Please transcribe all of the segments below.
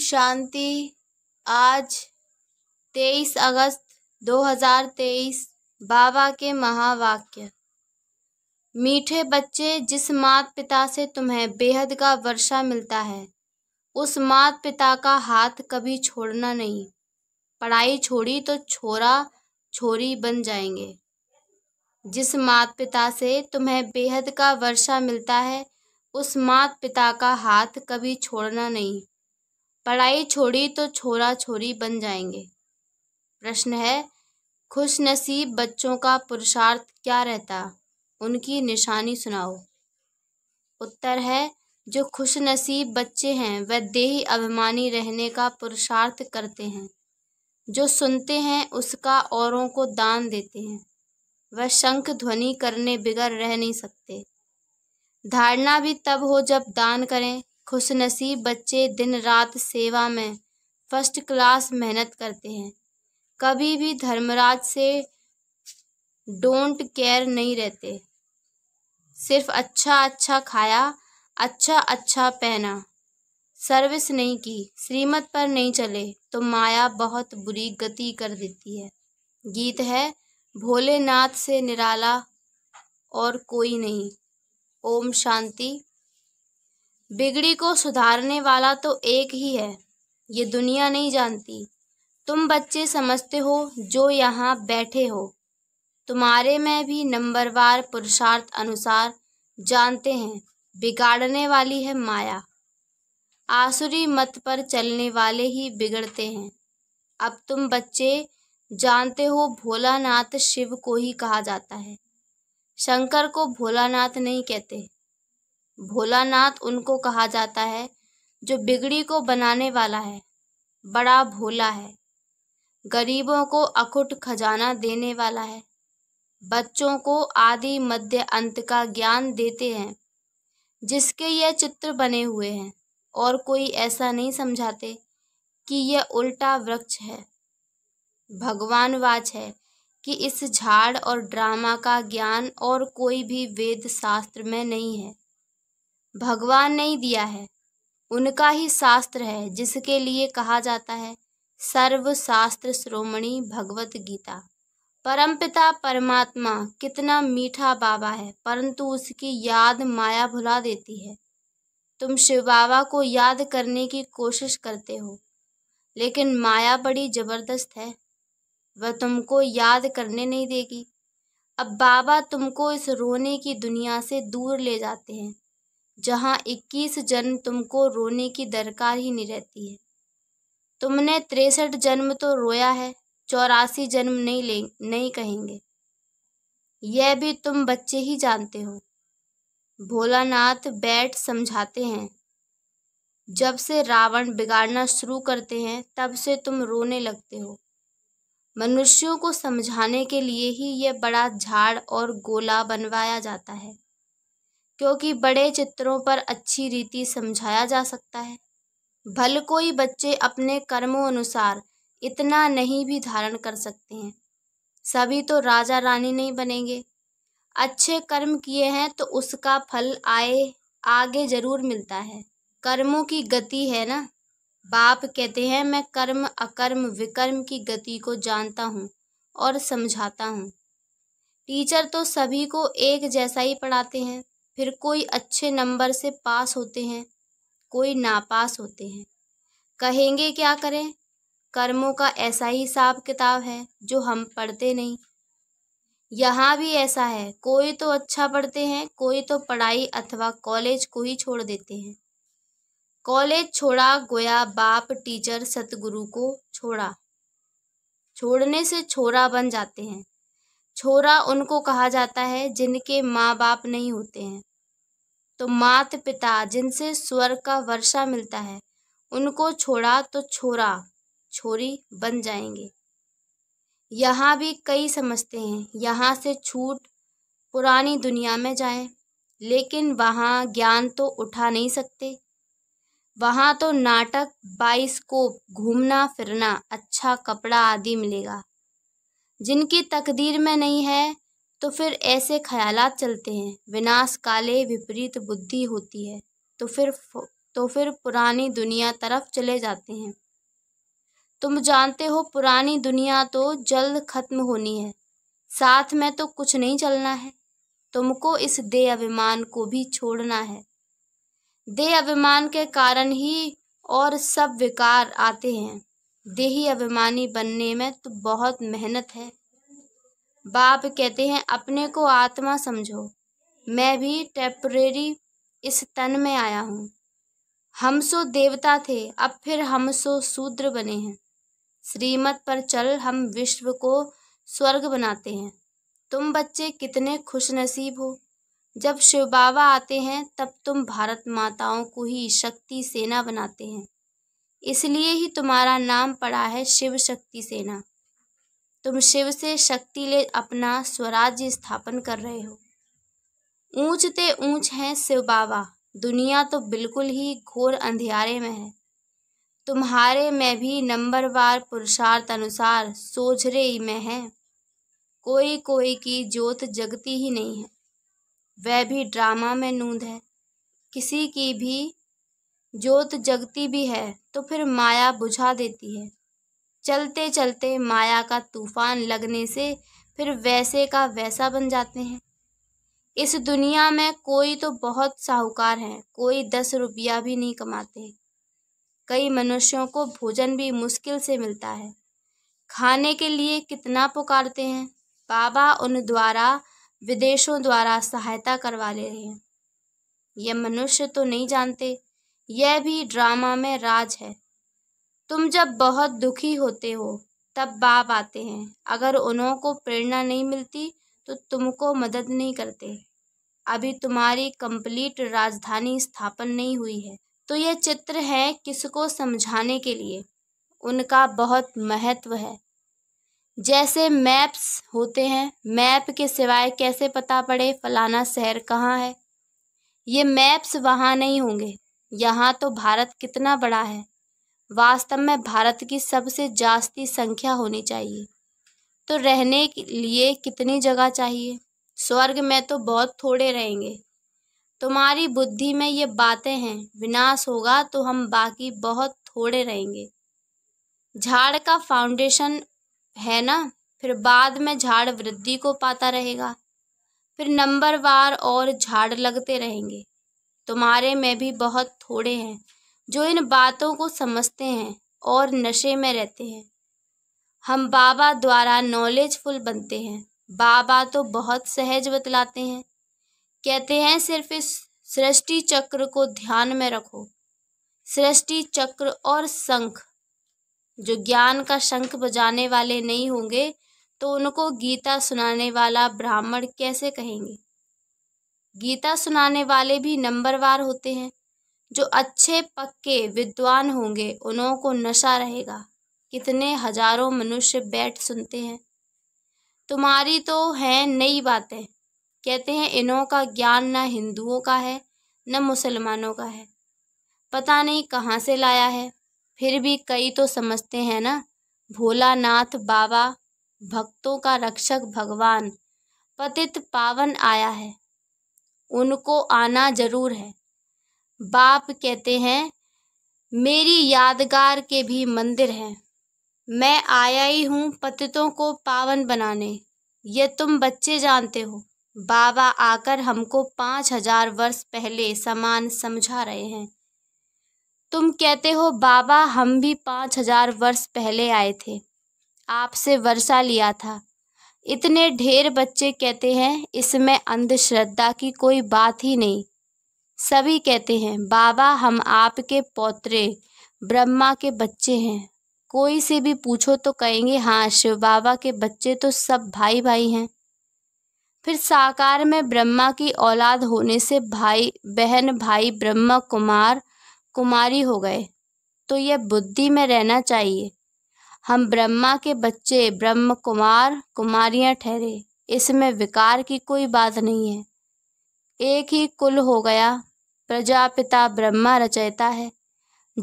शांति आज तेईस अगस्त 2023 बाबा के महावाक्य मीठे बच्चे जिस मात पिता से तुम्हें बेहद का वर्षा मिलता है उस मात पिता का हाथ कभी छोड़ना नहीं पढ़ाई छोड़ी तो छोरा छोरी बन जाएंगे जिस मात पिता से तुम्हें बेहद का वर्षा मिलता है उस मात पिता का हाथ कभी छोड़ना नहीं पढ़ाई छोड़ी तो छोरा छोरी बन जाएंगे प्रश्न है खुश नसीब बच्चों का पुरुषार्थ क्या रहता उनकी निशानी सुनाओ उत्तर है जो खुश नसीब बच्चे हैं वह देही अभिमानी रहने का पुरुषार्थ करते हैं जो सुनते हैं उसका औरों को दान देते हैं वह शंख ध्वनि करने बिगड़ रह नहीं सकते धारणा भी तब हो जब दान करें खुशनसीब बच्चे दिन रात सेवा में फर्स्ट क्लास मेहनत करते हैं कभी भी धर्मराज से डोंट केयर नहीं रहते सिर्फ अच्छा अच्छा खाया अच्छा अच्छा पहना सर्विस नहीं की श्रीमत पर नहीं चले तो माया बहुत बुरी गति कर देती है गीत है भोलेनाथ से निराला और कोई नहीं ओम शांति बिगड़ी को सुधारने वाला तो एक ही है ये दुनिया नहीं जानती तुम बच्चे समझते हो जो यहाँ बैठे हो तुम्हारे में भी नंबरवार पुरुषार्थ अनुसार जानते हैं बिगाड़ने वाली है माया आसुरी मत पर चलने वाले ही बिगड़ते हैं अब तुम बच्चे जानते हो भोलानाथ शिव को ही कहा जाता है शंकर को भोलानाथ नहीं कहते भोलानाथ उनको कहा जाता है जो बिगड़ी को बनाने वाला है बड़ा भोला है गरीबों को अकुट खजाना देने वाला है बच्चों को आदि मध्य अंत का ज्ञान देते हैं जिसके ये चित्र बने हुए हैं और कोई ऐसा नहीं समझाते कि यह उल्टा वृक्ष है भगवान वाच है कि इस झाड़ और ड्रामा का ज्ञान और कोई भी वेद शास्त्र में नहीं है भगवान ने दिया है उनका ही शास्त्र है जिसके लिए कहा जाता है सर्व शास्त्र श्रोमणी भगवत गीता परमपिता परमात्मा कितना मीठा बाबा है परंतु उसकी याद माया भुला देती है तुम शिव बाबा को याद करने की कोशिश करते हो लेकिन माया बड़ी जबरदस्त है वह तुमको याद करने नहीं देगी अब बाबा तुमको इस रोने की दुनिया से दूर ले जाते हैं जहाँ इक्कीस जन्म तुमको रोने की दरकार ही नहीं रहती है तुमने तिरसठ जन्म तो रोया है चौरासी जन्म नहीं ले नहीं कहेंगे यह भी तुम बच्चे ही जानते हो भोलानाथ बैठ समझाते हैं जब से रावण बिगाड़ना शुरू करते हैं तब से तुम रोने लगते हो मनुष्यों को समझाने के लिए ही यह बड़ा झाड़ और गोला बनवाया जाता है क्योंकि बड़े चित्रों पर अच्छी रीति समझाया जा सकता है भल कोई बच्चे अपने कर्मों अनुसार इतना नहीं भी धारण कर सकते हैं सभी तो राजा रानी नहीं बनेंगे अच्छे कर्म किए हैं तो उसका फल आए आगे जरूर मिलता है कर्मों की गति है ना बाप कहते हैं मैं कर्म अकर्म विकर्म की गति को जानता हूँ और समझाता हूँ टीचर तो सभी को एक जैसा ही पढ़ाते हैं फिर कोई अच्छे नंबर से पास होते हैं कोई नापास होते हैं कहेंगे क्या करें कर्मों का ऐसा ही हिसाब किताब है जो हम पढ़ते नहीं यहाँ भी ऐसा है कोई तो अच्छा पढ़ते हैं कोई तो पढ़ाई अथवा कॉलेज को ही छोड़ देते हैं कॉलेज छोड़ा गोया बाप टीचर सतगुरु को छोड़ा छोड़ने से छोरा बन जाते हैं छोरा उनको कहा जाता है जिनके माँ बाप नहीं होते हैं तो मात पिता जिनसे स्वर का वर्षा मिलता है उनको छोड़ा तो छोरा छोरी बन जाएंगे यहाँ भी कई समझते हैं यहाँ से छूट पुरानी दुनिया में जाए लेकिन वहाँ ज्ञान तो उठा नहीं सकते वहाँ तो नाटक बाइस्कोप घूमना फिरना अच्छा कपड़ा आदि मिलेगा जिनकी तकदीर में नहीं है तो फिर ऐसे ख्यालात चलते हैं विनाश काले विपरीत बुद्धि होती है तो फिर तो फिर पुरानी दुनिया तरफ चले जाते हैं तुम जानते हो पुरानी दुनिया तो जल्द खत्म होनी है साथ में तो कुछ नहीं चलना है तुमको इस दे अभिमान को भी छोड़ना है दे अभिमान के कारण ही और सब विकार आते हैं देही अभिमानी बनने में तो बहुत मेहनत है बाप कहते हैं अपने को आत्मा समझो मैं भी टेम्परेरी इस तन में आया हूँ हम सो देवता थे अब फिर हम सो शूद्र बने हैं श्रीमत पर चल हम विश्व को स्वर्ग बनाते हैं तुम बच्चे कितने खुश नसीब हो जब शिव बाबा आते हैं तब तुम भारत माताओं को ही शक्ति सेना बनाते हैं इसलिए ही तुम्हारा नाम पड़ा है शिव शक्ति सेना तुम शिव से शक्ति ले अपना स्वराज्य स्थापन कर रहे हो ऊंचते ऊंच है शिव बाबा दुनिया तो बिल्कुल ही घोर अंधेरे में है तुम्हारे में भी नंबरवार पुरुषार्थ अनुसार सोझरे में है कोई कोई की जोत जगती ही नहीं है वह भी ड्रामा में नूंद है किसी की भी जोत जगती भी है तो फिर माया बुझा देती है चलते चलते माया का तूफान लगने से फिर वैसे का वैसा बन जाते हैं इस दुनिया में कोई तो बहुत साहूकार हैं कोई दस रुपया भी नहीं कमाते कई मनुष्यों को भोजन भी मुश्किल से मिलता है खाने के लिए कितना पुकारते हैं बाबा उन द्वारा विदेशों द्वारा सहायता करवा ले रहे हैं यह मनुष्य तो नहीं जानते यह भी ड्रामा में राज है तुम जब बहुत दुखी होते हो तब बाप आते हैं अगर उन्हों को प्रेरणा नहीं मिलती तो तुमको मदद नहीं करते अभी तुम्हारी कंप्लीट राजधानी स्थापन नहीं हुई है तो ये चित्र है किसको समझाने के लिए उनका बहुत महत्व है जैसे मैप्स होते हैं मैप के सिवाय कैसे पता पड़े फलाना शहर कहाँ है ये मैप्स वहाँ नहीं होंगे यहाँ तो भारत कितना बड़ा है वास्तव में भारत की सबसे जास्ती संख्या होनी चाहिए तो रहने के लिए कितनी जगह चाहिए स्वर्ग में तो बहुत थोड़े रहेंगे तुम्हारी बुद्धि में ये बातें हैं विनाश होगा तो हम बाकी बहुत थोड़े रहेंगे झाड़ का फाउंडेशन है ना फिर बाद में झाड़ वृद्धि को पाता रहेगा फिर नंबर वार और झाड़ लगते रहेंगे तुम्हारे में भी बहुत थोड़े हैं जो इन बातों को समझते हैं और नशे में रहते हैं हम बाबा द्वारा नॉलेजफुल बनते हैं बाबा तो बहुत सहज बतलाते हैं कहते हैं सिर्फ इस सृष्टि चक्र को ध्यान में रखो सृष्टि चक्र और शंख जो ज्ञान का शंख बजाने वाले नहीं होंगे तो उनको गीता सुनाने वाला ब्राह्मण कैसे कहेंगे गीता सुनाने वाले भी नंबरवार होते हैं जो अच्छे पक्के विद्वान होंगे उन्हों को नशा रहेगा कितने हजारों मनुष्य बैठ सुनते हैं तुम्हारी तो हैं नई बातें कहते हैं इन्हों का ज्ञान न हिंदुओं का है न मुसलमानों का है पता नहीं कहाँ से लाया है फिर भी कई तो समझते हैं ना नाथ बाबा भक्तों का रक्षक भगवान पतित पावन आया है उनको आना जरूर है बाप कहते हैं मेरी यादगार के भी मंदिर हैं मैं आया ही हूँ पतितों को पावन बनाने ये तुम बच्चे जानते हो बाबा आकर हमको पाँच हजार वर्ष पहले समान समझा रहे हैं तुम कहते हो बाबा हम भी पाँच हजार वर्ष पहले आए थे आपसे वर्षा लिया था इतने ढेर बच्चे कहते हैं इसमें अंधश्रद्धा की कोई बात ही नहीं सभी कहते हैं बाबा हम आपके पौत्रे ब्रह्मा के बच्चे हैं कोई से भी पूछो तो कहेंगे हाँ शिव बाबा के बच्चे तो सब भाई भाई हैं फिर साकार में ब्रह्मा की औलाद होने से भाई बहन भाई ब्रह्मा कुमार कुमारी हो गए तो यह बुद्धि में रहना चाहिए हम ब्रह्मा के बच्चे ब्रह्म कुमार कुमारियाँ ठहरे इसमें विकार की कोई बात नहीं है एक ही कुल हो गया प्रजापिता ब्रह्मा रचयता है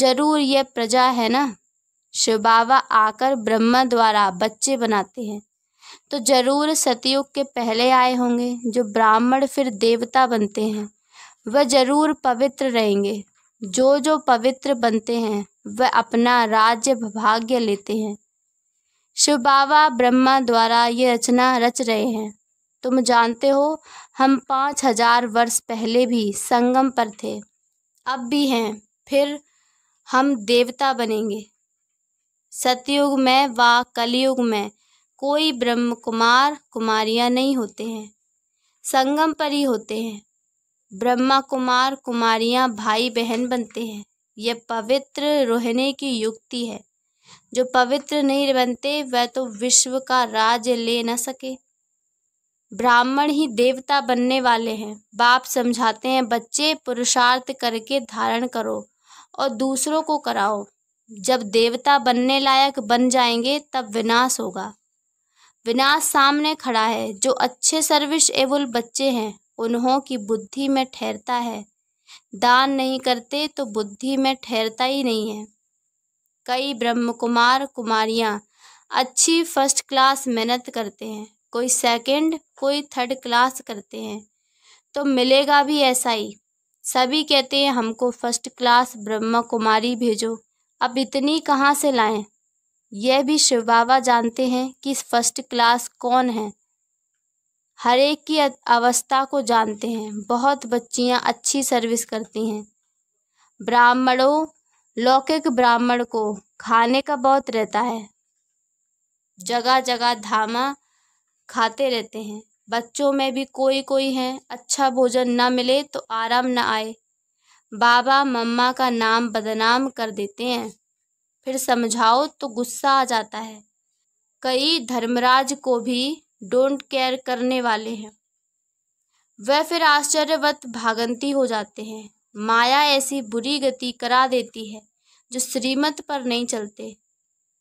जरूर यह प्रजा है ना शिव बाबा आकर ब्रह्मा द्वारा बच्चे बनाते हैं तो जरूर सतयुग के पहले आए होंगे जो ब्राह्मण फिर देवता बनते हैं वह जरूर पवित्र रहेंगे जो जो पवित्र बनते हैं वह अपना राज्य भाग्य लेते हैं शिव बाबा ब्रह्मा द्वारा ये रचना रच रहे हैं तुम जानते हो हम पाँच हजार वर्ष पहले भी संगम पर थे अब भी हैं फिर हम देवता बनेंगे सतयुग में व कलयुग में कोई ब्रह्म कुमार कुमारियाँ नहीं होते हैं संगम पर ही होते हैं ब्रह्मा कुमार कुमारियाँ भाई बहन बनते हैं यह पवित्र रोहने की युक्ति है जो पवित्र नहीं बनते वह तो विश्व का राज्य ले न सके ब्राह्मण ही देवता बनने वाले हैं बाप समझाते हैं बच्चे पुरुषार्थ करके धारण करो और दूसरों को कराओ जब देवता बनने लायक बन जाएंगे तब विनाश होगा विनाश सामने खड़ा है जो अच्छे सर्विस एवल बच्चे हैं उन्हों की बुद्धि में ठहरता है दान नहीं करते तो बुद्धि में ठहरता ही नहीं है कई ब्रह्म कुमार कुमारियाँ अच्छी फर्स्ट क्लास मेहनत करते हैं कोई सेकंड कोई थर्ड क्लास करते हैं तो मिलेगा भी ऐसा ही सभी कहते हैं हमको फर्स्ट क्लास ब्रह्मा कुमारी भेजो अब इतनी कहाँ से लाएं यह भी शिव बाबा जानते हैं कि फर्स्ट क्लास कौन है हर एक की अवस्था को जानते हैं बहुत बच्चियाँ अच्छी सर्विस करती हैं ब्राह्मणों लौकिक ब्राह्मण को खाने का बहुत रहता है जगह जगह धामा खाते रहते हैं बच्चों में भी कोई कोई हैं अच्छा भोजन न मिले तो आराम न आए बाबा मम्मा का नाम बदनाम कर देते हैं फिर समझाओ तो गुस्सा आ जाता है कई धर्मराज को भी डोंट केयर करने वाले हैं वह फिर आश्चर्यवत भागंती हो जाते हैं माया ऐसी बुरी गति करा देती है जो श्रीमत पर नहीं चलते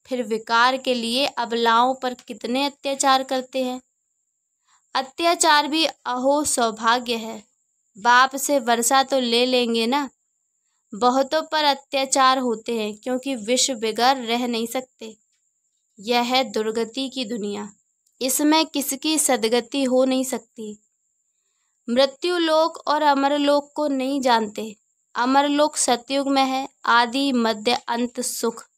फिर विकार के लिए अबलाओं पर कितने अत्याचार करते हैं अत्याचार भी अहो सौभाग्य है बाप से वर्षा तो ले लेंगे ना बहुतों पर अत्याचार होते हैं क्योंकि विश्व बिगर रह नहीं सकते यह है दुर्गति की दुनिया इसमें किसकी सदगति हो नहीं सकती मृत्यु लोक और अमर लोक को नहीं जानते अमर लोक सतयुग में है आदि मध्य अंत सुख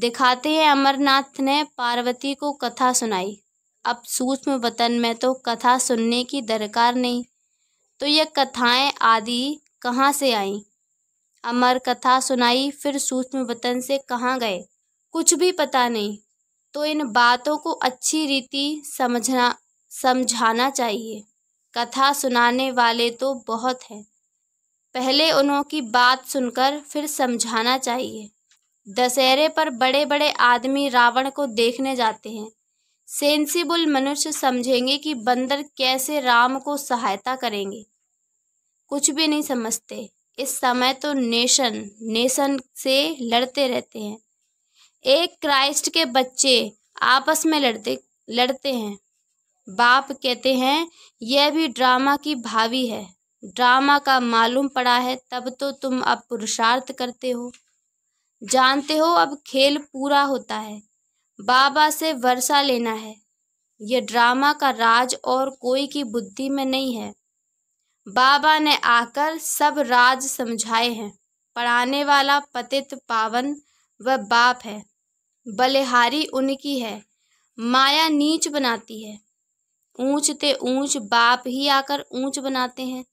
दिखाते हैं अमरनाथ ने पार्वती को कथा सुनाई अब सूक्ष्म वतन में तो कथा सुनने की दरकार नहीं तो ये कथाएं आदि कहाँ से आईं अमर कथा सुनाई फिर सूक्ष्म वतन से कहाँ गए कुछ भी पता नहीं तो इन बातों को अच्छी रीति समझना समझाना चाहिए कथा सुनाने वाले तो बहुत हैं पहले उन्हों की बात सुनकर फिर समझाना चाहिए दशहरे पर बड़े बड़े आदमी रावण को देखने जाते हैं सेंसिबल मनुष्य समझेंगे कि बंदर कैसे राम को सहायता करेंगे कुछ भी नहीं समझते इस समय तो नेशन नेशन से लड़ते रहते हैं एक क्राइस्ट के बच्चे आपस में लड़ते लड़ते हैं बाप कहते हैं यह भी ड्रामा की भावी है ड्रामा का मालूम पड़ा है तब तो तुम अब पुरुषार्थ करते हो जानते हो अब खेल पूरा होता है बाबा से वर्षा लेना है यह ड्रामा का राज और कोई की बुद्धि में नहीं है बाबा ने आकर सब राज समझाए हैं पढ़ाने वाला पतित पावन व बाप है बलिहारी उनकी है माया नीच बनाती है ऊंच ते ऊंच बाप ही आकर ऊंच बनाते हैं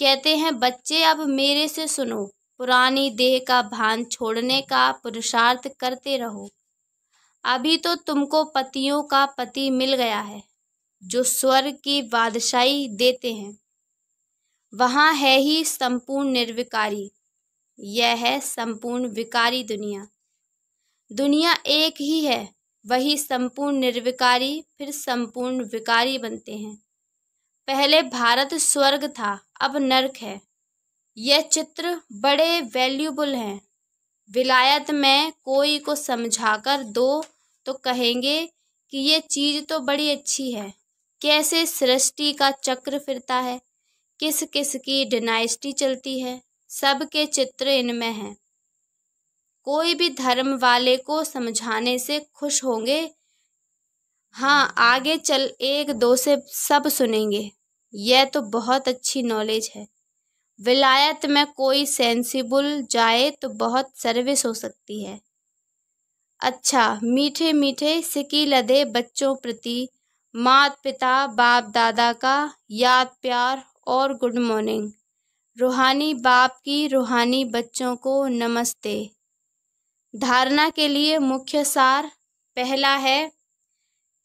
कहते हैं बच्चे अब मेरे से सुनो पुरानी देह का भान छोड़ने का पुरुषार्थ करते रहो अभी तो तुमको पतियों का पति मिल गया है जो स्वर्ग की बादशाही देते हैं वहाँ है ही संपूर्ण निर्विकारी यह है संपूर्ण विकारी दुनिया दुनिया एक ही है वही संपूर्ण निर्विकारी फिर संपूर्ण विकारी बनते हैं पहले भारत स्वर्ग था अब नरक है यह चित्र बड़े वैल्यूबल हैं विलायत में कोई को समझाकर दो तो कहेंगे कि ये चीज़ तो बड़ी अच्छी है कैसे सृष्टि का चक्र फिरता है किस किस की डिनाइस्टी चलती है सबके चित्र इनमें हैं कोई भी धर्म वाले को समझाने से खुश होंगे हाँ आगे चल एक दो से सब सुनेंगे यह तो बहुत अच्छी नॉलेज है विलायत में कोई सेंसिबल जाए तो बहुत सर्विस हो सकती है अच्छा मीठे मीठे सिकी लदे बच्चों प्रति मात पिता बाप दादा का याद प्यार और गुड मॉर्निंग रूहानी बाप की रूहानी बच्चों को नमस्ते धारणा के लिए मुख्य सार पहला है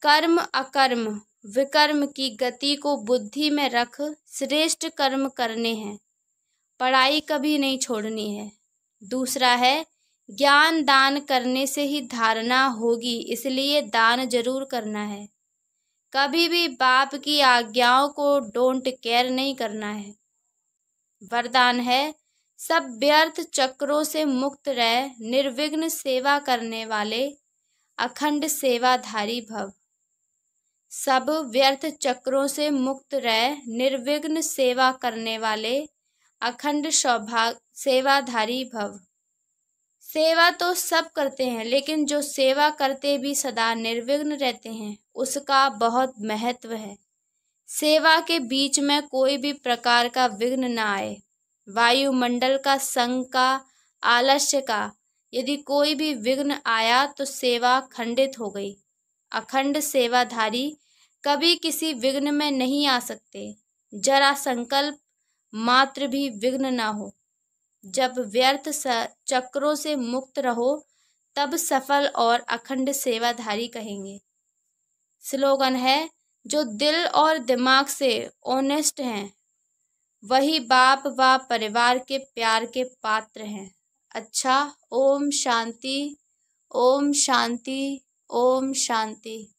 कर्म अकर्म विकर्म की गति को बुद्धि में रख श्रेष्ठ कर्म करने हैं पढ़ाई कभी नहीं छोड़नी है दूसरा है ज्ञान दान करने से ही धारणा होगी इसलिए दान जरूर करना है कभी भी बाप की आज्ञाओं को डोंट केयर नहीं करना है वरदान है सब व्यर्थ चक्रों से मुक्त रह निर्विघ्न सेवा करने वाले अखंड सेवाधारी भव सब व्यर्थ चक्रों से मुक्त रह निर्विघ्न सेवा करने वाले अखंड सौभाग सेवाधारी भव सेवा तो सब करते हैं लेकिन जो सेवा करते भी सदा निर्विघ्न रहते हैं उसका बहुत महत्व है सेवा के बीच में कोई भी प्रकार का विघ्न ना आए वायुमंडल का संग का आलस्य का यदि कोई भी विघ्न आया तो सेवा खंडित हो गई अखंड सेवाधारी कभी किसी विघ्न में नहीं आ सकते जरा संकल्प मात्र भी विघ्न ना हो जब व्यर्थ चक्रों से मुक्त रहो तब सफल और अखंड सेवाधारी कहेंगे स्लोगन है जो दिल और दिमाग से ऑनेस्ट हैं वही बाप व परिवार के प्यार के पात्र हैं अच्छा ओम शांति ओम शांति ओम शांति